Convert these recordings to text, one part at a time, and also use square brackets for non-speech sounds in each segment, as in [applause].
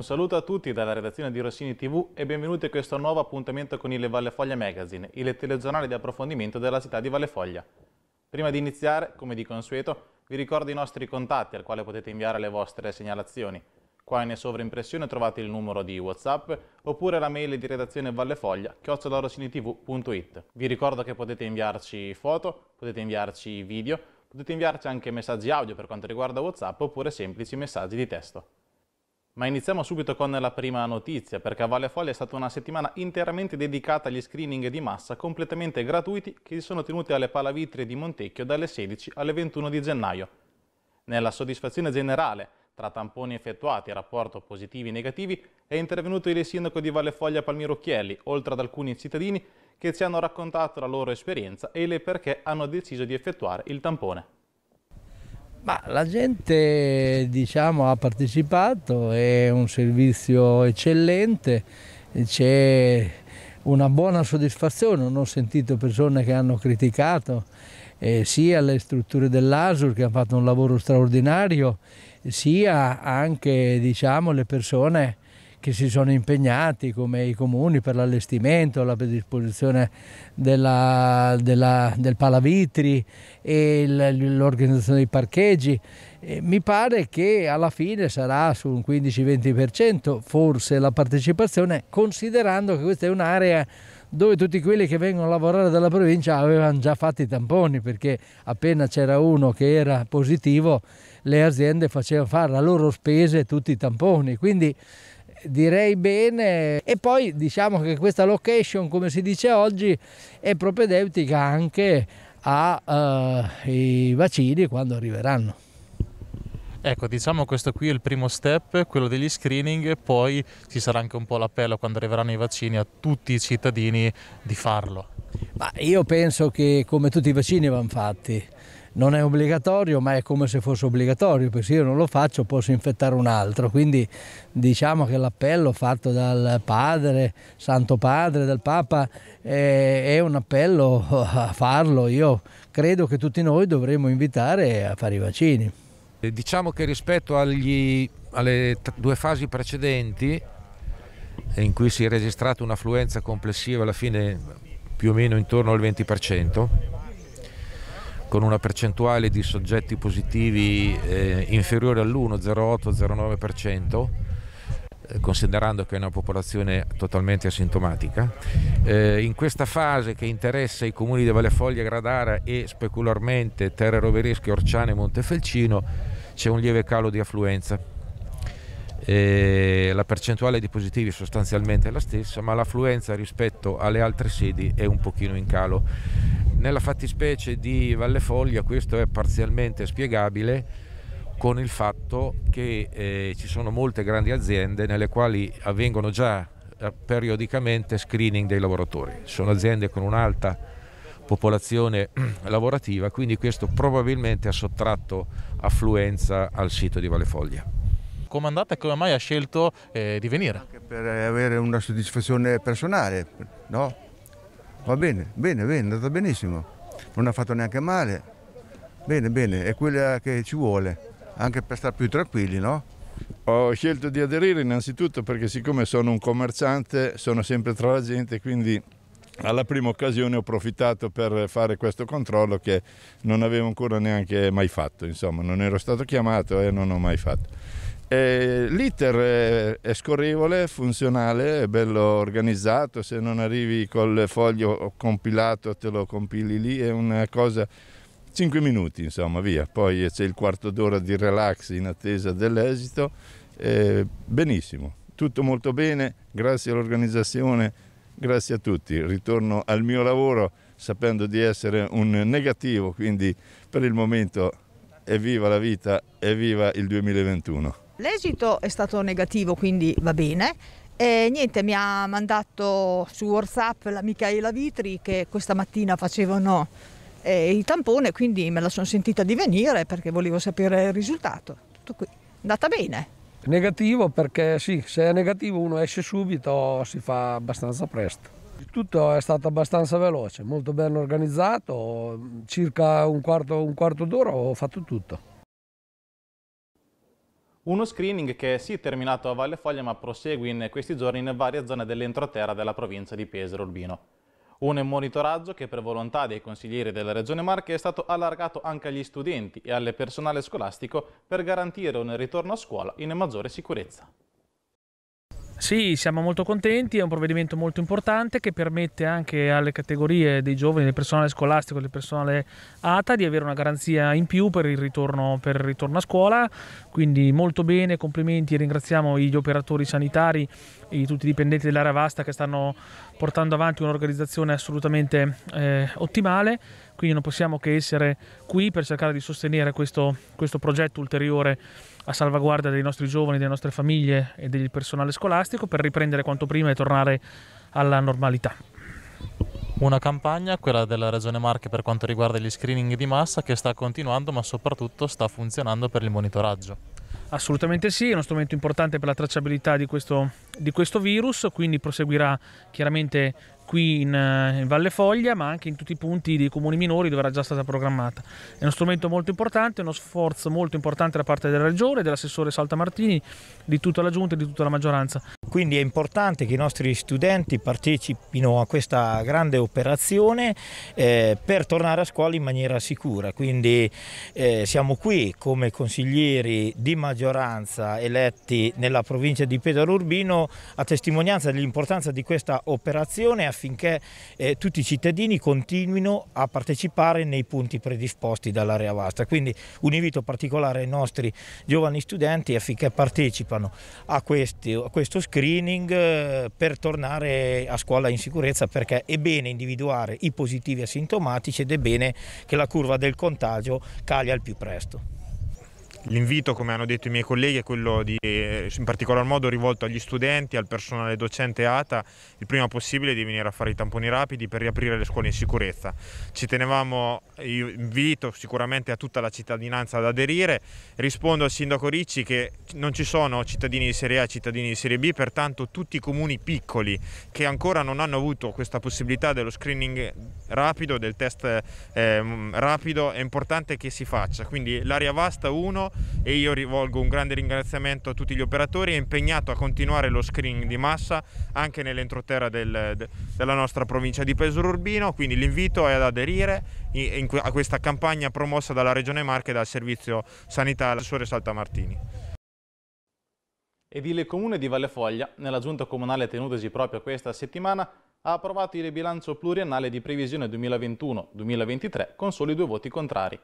Un saluto a tutti dalla redazione di Rossini TV e benvenuti a questo nuovo appuntamento con il Valle Foglia Magazine, il telegiornale di approfondimento della città di Valle Foglia. Prima di iniziare, come di consueto, vi ricordo i nostri contatti al quale potete inviare le vostre segnalazioni. Qua in sovraimpressione trovate il numero di WhatsApp oppure la mail di redazione vallefoglia chiocciolarossinitv.it. Vi ricordo che potete inviarci foto, potete inviarci video, potete inviarci anche messaggi audio per quanto riguarda WhatsApp oppure semplici messaggi di testo. Ma iniziamo subito con la prima notizia, perché a Valle Foglia è stata una settimana interamente dedicata agli screening di massa completamente gratuiti che si sono tenuti alle palavitre di Montecchio dalle 16 alle 21 di gennaio. Nella soddisfazione generale tra tamponi effettuati e rapporto positivi e negativi è intervenuto il sindaco di Valle Foglia Palmiro Chielli, oltre ad alcuni cittadini che ci hanno raccontato la loro esperienza e le perché hanno deciso di effettuare il tampone. Ma la gente diciamo, ha partecipato, è un servizio eccellente, c'è una buona soddisfazione, non ho sentito persone che hanno criticato eh, sia le strutture dell'ASUR che hanno fatto un lavoro straordinario, sia anche diciamo, le persone che si sono impegnati come i comuni per l'allestimento, la predisposizione della, della, del palavitri e l'organizzazione dei parcheggi. E mi pare che alla fine sarà su un 15-20% forse la partecipazione, considerando che questa è un'area dove tutti quelli che vengono a lavorare dalla provincia avevano già fatto i tamponi perché appena c'era uno che era positivo le aziende facevano fare a loro spese tutti i tamponi. Quindi direi bene e poi diciamo che questa location come si dice oggi è propedeutica anche ai eh, vaccini quando arriveranno. Ecco, diciamo questo qui è il primo step, quello degli screening, poi ci sarà anche un po' l'appello quando arriveranno i vaccini a tutti i cittadini di farlo. Ma io penso che come tutti i vaccini vanno fatti, non è obbligatorio, ma è come se fosse obbligatorio, perché se io non lo faccio posso infettare un altro. Quindi diciamo che l'appello fatto dal padre, Santo Padre, dal Papa, è un appello a farlo. Io credo che tutti noi dovremmo invitare a fare i vaccini. Diciamo che rispetto agli, alle due fasi precedenti, in cui si è registrata un'affluenza complessiva alla fine più o meno intorno al 20%, con una percentuale di soggetti positivi eh, inferiore all'1,08-09%, eh, considerando che è una popolazione totalmente asintomatica. Eh, in questa fase che interessa i comuni di Vallefoglia, Gradara e specularmente Terre Roverische, Orciane e Montefelcino, c'è un lieve calo di affluenza la percentuale di positivi è sostanzialmente la stessa, ma l'affluenza rispetto alle altre sedi è un pochino in calo. Nella fattispecie di Valle Foglia questo è parzialmente spiegabile con il fatto che eh, ci sono molte grandi aziende nelle quali avvengono già eh, periodicamente screening dei lavoratori. Sono aziende con un'alta popolazione [clears throat] lavorativa, quindi questo probabilmente ha sottratto affluenza al sito di Valle Foglia. Com'è andata e come mai ha scelto eh, di venire? Anche per avere una soddisfazione personale, no? Va bene, bene, bene, è andata benissimo. Non ha fatto neanche male. Bene, bene, è quella che ci vuole, anche per stare più tranquilli, no? Ho scelto di aderire innanzitutto perché siccome sono un commerciante, sono sempre tra la gente, quindi alla prima occasione ho approfittato per fare questo controllo che non avevo ancora neanche mai fatto, insomma non ero stato chiamato e non ho mai fatto. Eh, l'iter è scorrevole, funzionale, è bello organizzato, se non arrivi col foglio compilato te lo compili lì, è una cosa 5 minuti insomma via, poi c'è il quarto d'ora di relax in attesa dell'esito, eh, benissimo, tutto molto bene, grazie all'organizzazione, grazie a tutti, ritorno al mio lavoro sapendo di essere un negativo, quindi per il momento evviva la vita, evviva il 2021. L'esito è stato negativo, quindi va bene. E niente, mi ha mandato su WhatsApp la Michaela Vitri che questa mattina facevano eh, il tampone, quindi me la sono sentita di venire perché volevo sapere il risultato. Tutto qui, è andata bene. Negativo perché sì, se è negativo uno esce subito, si fa abbastanza presto. Tutto è stato abbastanza veloce, molto ben organizzato, circa un quarto, un quarto d'ora ho fatto tutto. Uno screening che si è terminato a Valle Foglia ma prosegue in questi giorni in varie zone dell'entroterra della provincia di Pesaro Urbino. Un monitoraggio che per volontà dei consiglieri della Regione Marche è stato allargato anche agli studenti e al personale scolastico per garantire un ritorno a scuola in maggiore sicurezza. Sì, siamo molto contenti, è un provvedimento molto importante che permette anche alle categorie dei giovani, del personale scolastico e del personale ATA di avere una garanzia in più per il, ritorno, per il ritorno a scuola, quindi molto bene, complimenti e ringraziamo gli operatori sanitari e tutti i dipendenti dell'area vasta che stanno portando avanti un'organizzazione assolutamente eh, ottimale quindi non possiamo che essere qui per cercare di sostenere questo, questo progetto ulteriore a salvaguardia dei nostri giovani, delle nostre famiglie e del personale scolastico per riprendere quanto prima e tornare alla normalità. Una campagna, quella della Regione Marche per quanto riguarda gli screening di massa, che sta continuando ma soprattutto sta funzionando per il monitoraggio. Assolutamente sì, è uno strumento importante per la tracciabilità di questo, di questo virus, quindi proseguirà chiaramente qui in, eh, in, Valle Foglia, ma anche in tutti i punti dei comuni minori dove era già stata programmata. È uno strumento molto importante, uno sforzo molto importante da parte della Regione, dell'assessore Salta Martini, di tutta la Giunta e di tutta la maggioranza quindi è importante che i nostri studenti partecipino a questa grande operazione eh, per tornare a scuola in maniera sicura, quindi eh, siamo qui come consiglieri di maggioranza eletti nella provincia di Pedro Urbino a testimonianza dell'importanza di questa operazione affinché eh, tutti i cittadini continuino a partecipare nei punti predisposti dall'area vasta, quindi un invito particolare ai nostri giovani studenti affinché partecipano a, questi, a questo scherzo screening eh, per tornare a scuola in sicurezza perché è bene individuare i positivi asintomatici ed è bene che la curva del contagio cali al più presto. L'invito, come hanno detto i miei colleghi, è quello di, eh, in particolar modo rivolto agli studenti, al personale docente ATA, il prima possibile di venire a fare i tamponi rapidi per riaprire le scuole in sicurezza. Ci tenevamo, io invito sicuramente a tutta la cittadinanza ad aderire, rispondo al sindaco Ricci che non ci sono cittadini di serie A e cittadini di serie B, pertanto tutti i comuni piccoli che ancora non hanno avuto questa possibilità dello screening rapido, del test eh, rapido, è importante che si faccia. Quindi l'area vasta 1, e io rivolgo un grande ringraziamento a tutti gli operatori e impegnato a continuare lo screening di massa anche nell'entroterra del, de, della nostra provincia di Pesaro Urbino, quindi l'invito è ad aderire in, in, a questa campagna promossa dalla Regione Marche e dal Servizio Sanitario Assessore Saltamartini. Ed il Comune di Vallefoglia, nella giunta comunale tenutesi proprio questa settimana, ha approvato il bilancio pluriennale di previsione 2021-2023 con soli due voti contrari.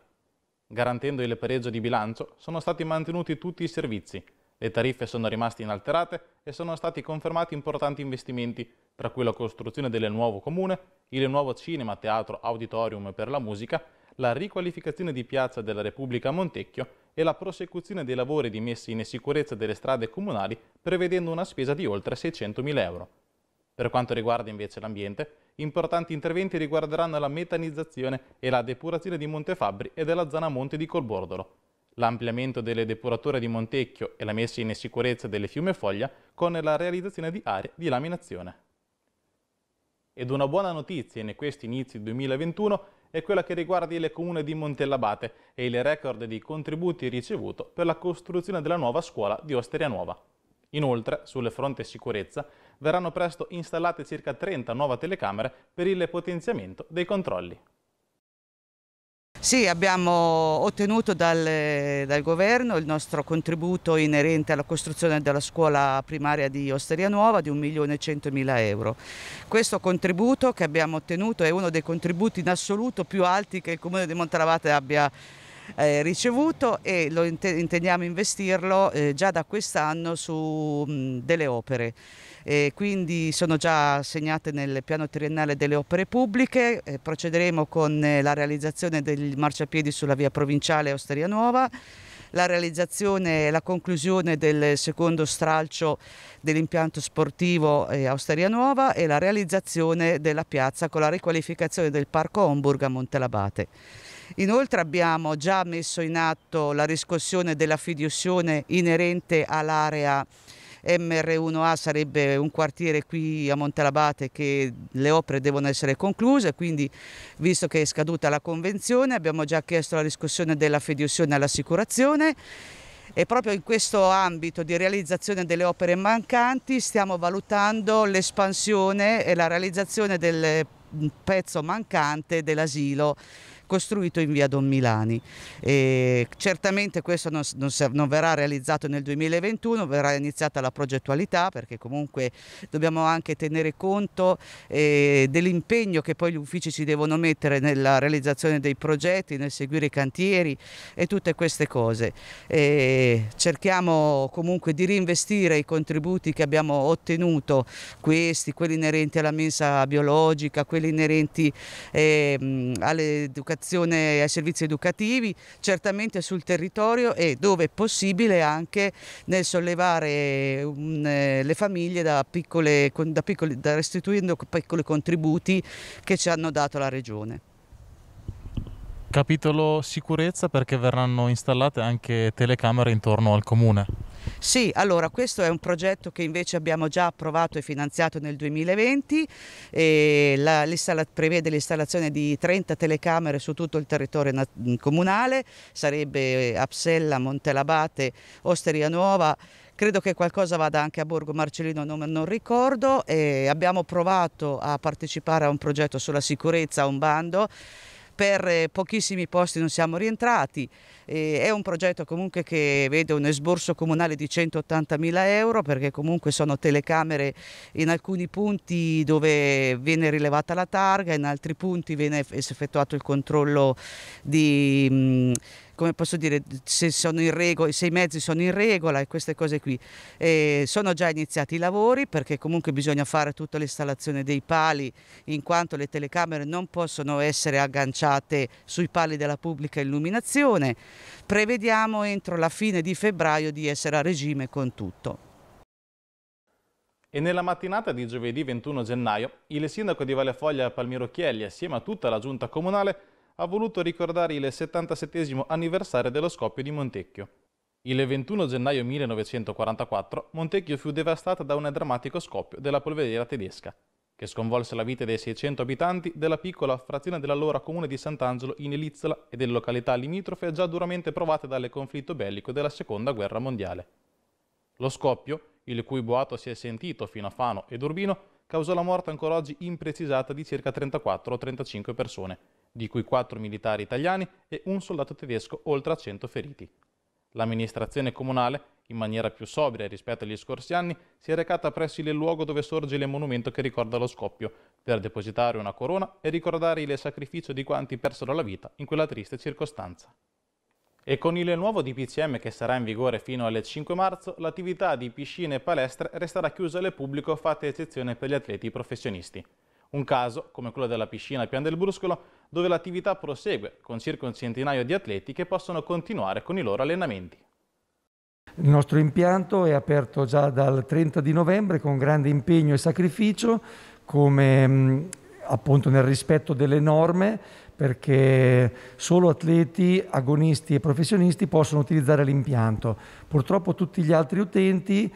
Garantendo il pareggio di bilancio, sono stati mantenuti tutti i servizi, le tariffe sono rimaste inalterate e sono stati confermati importanti investimenti, tra cui la costruzione del nuovo comune, il nuovo cinema, teatro, auditorium per la musica, la riqualificazione di Piazza della Repubblica a Montecchio e la prosecuzione dei lavori di messa in sicurezza delle strade comunali, prevedendo una spesa di oltre 600.000 euro. Per quanto riguarda invece l'ambiente, importanti interventi riguarderanno la metanizzazione e la depurazione di Montefabbri e della zona monte di Colbordolo. L'ampliamento delle depurature di Montecchio e la messa in sicurezza delle fiume Foglia con la realizzazione di aree di laminazione. Ed una buona notizia in questi inizi 2021 è quella che riguarda il comune di Montellabate e il record di contributi ricevuto per la costruzione della nuova scuola di Osteria Nuova. Inoltre, sulle fronte sicurezza, verranno presto installate circa 30 nuove telecamere per il potenziamento dei controlli. Sì, abbiamo ottenuto dal, dal, governo il nostro contributo inerente alla costruzione della scuola primaria di Osteria Nuova di 1.100.000 euro. Questo contributo che abbiamo ottenuto è uno dei contributi in assoluto più alti che il Comune di Montalavate abbia ottenuto eh, ricevuto e lo int intendiamo investirlo eh, già da quest'anno su mh, delle opere. E quindi sono già assegnate nel piano triennale delle opere pubbliche, eh, procederemo con eh, la realizzazione del marciapiedi sulla via provinciale Osteria Nuova, la realizzazione e la conclusione del secondo stralcio dell'impianto sportivo eh, Austeria Nuova e la realizzazione della piazza con la riqualificazione del parco Homburg a Montelabate. Inoltre abbiamo già messo in atto la riscossione della fiduzione inerente all'area MR1A sarebbe un quartiere qui a Montalabate che le opere devono essere concluse, quindi visto che è scaduta la convenzione abbiamo già chiesto la riscossione della fiduzione all'assicurazione e proprio in questo ambito di realizzazione delle opere mancanti stiamo valutando l'espansione e la realizzazione del mm, pezzo mancante dell'asilo costruito in via Don Milani. E certamente questo non, non, non, verrà realizzato nel 2021, verrà iniziata la progettualità perché comunque dobbiamo anche tenere conto eh, dell'impegno che poi gli uffici ci devono mettere nella realizzazione dei progetti, nel seguire i cantieri e tutte queste cose. E cerchiamo comunque di reinvestire i contributi che abbiamo ottenuto, questi, quelli inerenti alla mensa biologica, quelli inerenti eh, all'educazione all'educazione, ai servizi educativi, certamente sul territorio e dove è possibile anche nel sollevare un, eh, le famiglie da, piccole, da, piccole, da restituendo piccoli contributi che ci hanno dato la Regione. Capitolo sicurezza perché verranno installate anche telecamere intorno al comune. Sì, allora questo è un progetto che invece abbiamo già approvato e finanziato nel 2020, la, prevede l'installazione di 30 telecamere su tutto il territorio comunale, sarebbe Apsella, Montelabate, Osteria Nuova, credo che qualcosa vada anche a Borgo Marcellino, non, non ricordo, abbiamo provato a partecipare a un progetto sulla sicurezza, a un bando per eh, pochissimi posti non siamo rientrati, eh, è un progetto comunque che vede un esborso comunale di 180 mila euro perché comunque sono telecamere in alcuni punti dove viene rilevata la targa, in altri punti viene effettuato il controllo di come posso dire, se sono in regola, se i mezzi sono in regola e queste cose qui. E sono già iniziati i lavori perché comunque bisogna fare tutta l'installazione dei pali in quanto le telecamere non possono essere agganciate sui pali della pubblica illuminazione. Prevediamo entro la fine di febbraio di essere a regime con tutto. E nella mattinata di giovedì 21 gennaio, il sindaco di Vallefoglia Palmiro Chielli, assieme a tutta la giunta comunale, ha voluto ricordare il 77 anniversario dello scoppio di Montecchio. Il 21 gennaio 1944 Montecchio fu devastata da un drammatico scoppio della polveriera tedesca, che sconvolse la vita dei 600 abitanti della piccola frazione dell'allora comune di Sant'Angelo in Elizola e delle località limitrofe già duramente provate dal conflitto bellico della Seconda Guerra Mondiale. Lo scoppio, il cui boato si è sentito fino a Fano ed Urbino, causò la morte ancora oggi imprecisata di circa 34 o 35 persone, di cui 4 militari italiani e un soldato tedesco oltre a 100 feriti. L'amministrazione comunale, in maniera più sobria rispetto agli scorsi anni, si è recata presso il luogo dove sorge il monumento che ricorda lo scoppio, per depositare una corona e ricordare il sacrificio di quanti persero la vita in quella triste circostanza. E con il nuovo DPCM che sarà in vigore fino al 5 marzo, l'attività di piscine e palestre resterà chiusa al pubblico fatta eccezione per gli atleti professionisti. Un caso, come quello della piscina Pian del Bruscolo, dove l'attività prosegue con circa un centinaio di atleti che possono continuare con i loro allenamenti. Il nostro impianto è aperto già dal 30 di novembre con grande impegno e sacrificio, come mm, appunto nel rispetto delle norme, perché solo atleti, agonisti e professionisti possono utilizzare l'impianto. Purtroppo tutti gli altri utenti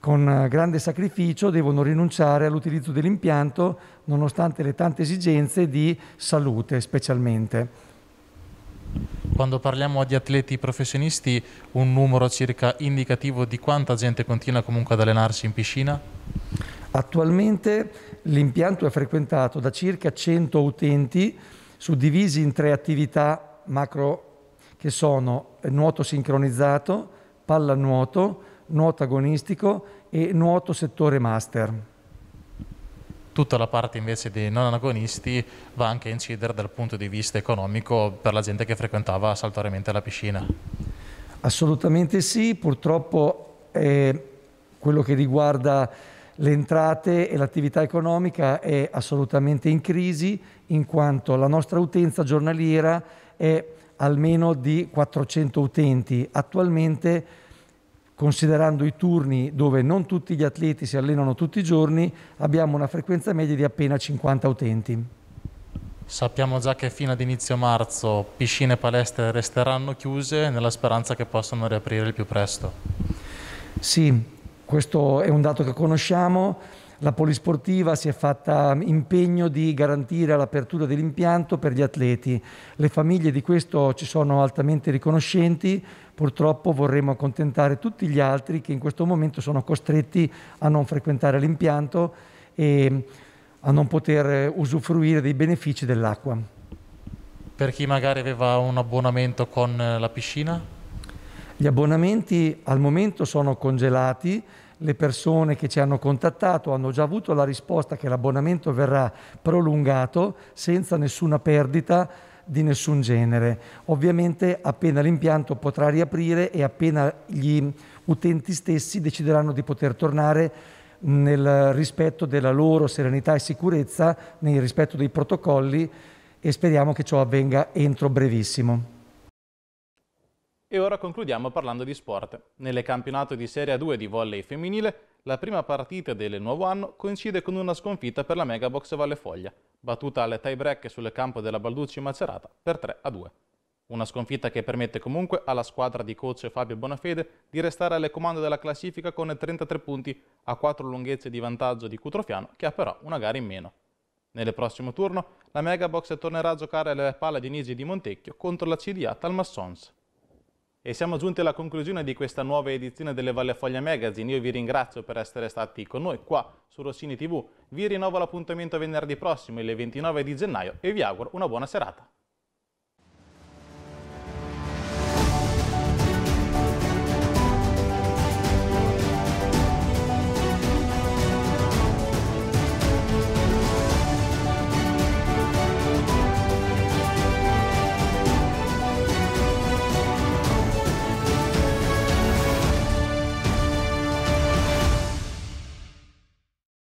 con eh, grande sacrificio devono rinunciare all'utilizzo dell'impianto nonostante le tante esigenze di salute specialmente. Quando parliamo di atleti professionisti, un numero circa indicativo di quanta gente continua comunque ad allenarsi in piscina? Attualmente l'impianto è frequentato da circa 100 utenti suddivisi in tre attività macro che sono nuoto sincronizzato, pallanuoto, nuoto agonistico e nuoto settore master. Tutta la parte invece dei non agonisti va anche a incidere dal punto di vista economico per la gente che frequentava saltuariamente la piscina. Assolutamente sì, purtroppo eh, quello che riguarda le entrate e l'attività economica è assolutamente in crisi in quanto la nostra utenza giornaliera è almeno di 400 utenti. Attualmente considerando i turni dove non tutti gli atleti si allenano tutti i giorni, abbiamo una frequenza media di appena 50 utenti. Sappiamo già che fino ad inizio marzo piscine e palestre resteranno chiuse nella speranza che possano riaprire il più presto. Sì, questo è un dato che conosciamo. La polisportiva si è fatta impegno di garantire l'apertura dell'impianto per gli atleti. Le famiglie di questo ci sono altamente riconoscenti, purtroppo vorremmo accontentare tutti gli altri che in questo momento sono costretti a non frequentare l'impianto e mm, a non poter eh, usufruire dei benefici dell'acqua. Per chi magari aveva un abbonamento con eh, la piscina? Gli abbonamenti al momento sono congelati, le persone che ci hanno contattato hanno già avuto la risposta che l'abbonamento verrà prolungato senza nessuna perdita di nessun genere. Ovviamente appena l'impianto potrà riaprire e appena gli utenti stessi decideranno di poter tornare nel rispetto della loro serenità e sicurezza, nel rispetto dei protocolli e speriamo che ciò avvenga entro brevissimo. E ora concludiamo parlando di sport. Nelle campionato di Serie A2 di volley femminile la prima partita del nuovo anno coincide con una sconfitta per la Megabox Valle Foglia, battuta alle tie-break sul campo della Balducci Macerata per 3 2. Una sconfitta che permette comunque alla squadra di coach Fabio Bonafede di restare alle comando della classifica con 33 punti a 4 lunghezze di vantaggio di Cutrofiano che ha però una gara in meno. Nel prossimo turno la Megabox tornerà a giocare alle palle di Nisi di Montecchio contro la CDA Talmassons. E siamo giunti alla conclusione di questa nuova edizione delle Valle Foglia Magazine. Io vi ringrazio per essere stati con noi qua su Rossini TV. Vi rinnovo l'appuntamento venerdì prossimo, il 29 di gennaio, e vi auguro una buona serata.